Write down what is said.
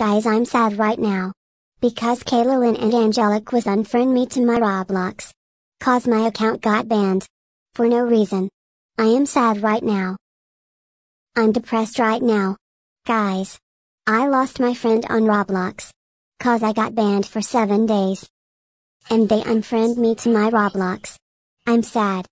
Guys I'm sad right now. Because Kaylin and Angelic was unfriend me to my Roblox. Cause my account got banned. For no reason. I am sad right now. I'm depressed right now. Guys. I lost my friend on Roblox. Cause I got banned for 7 days. And they unfriend me to my Roblox. I'm sad.